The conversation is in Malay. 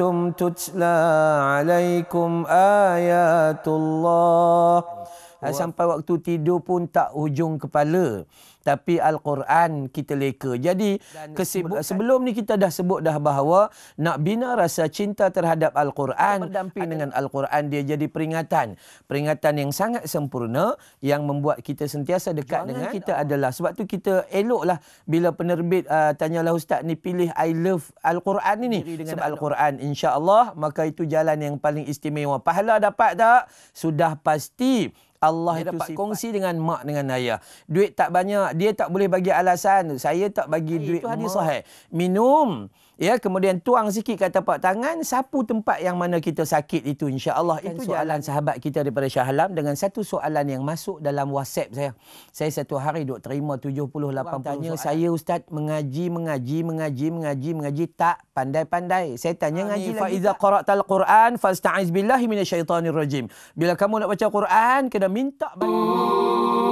أنتم تتلى عليكم آيات الله Wah. sampai waktu tidur pun tak hujung kepala tapi al-Quran kita leka. Jadi kesibukan sebelum ni kita dah sebut dah bahawa nak bina rasa cinta terhadap al-Quran berdamping dengan al-Quran dia jadi peringatan. Peringatan yang sangat sempurna yang membuat kita sentiasa dekat Jangan dengan kita Allah. adalah sebab tu kita eloklah bila penerbit uh, tanyalah ustaz ni pilih I love al-Quran ini sebab al-Quran insya-Allah maka itu jalan yang paling istimewa. Pahala dapat tak? Sudah pasti. Allah dia itu dapat sifat. kongsi dengan mak dengan ayah. Duit tak banyak, dia tak boleh bagi alasan. Saya tak bagi Ay, duit. Itu hadis sahih. Minum, ya kemudian tuang sikit kat tapak tangan sapu tempat yang mana kita sakit itu insya Allah. itu soalan jalan sahabat kita daripada Syah Alam dengan satu soalan yang masuk dalam WhatsApp saya saya satu hari duk terima 70 80 tanya soalan. saya ustaz mengaji mengaji mengaji mengaji mengaji tak pandai-pandai saya tanya mengaji. Ah, ngaji lagi fa qara'tal quran fasta'iz billahi minasyaitonir rajim bila kamu nak baca Quran kena minta bantuan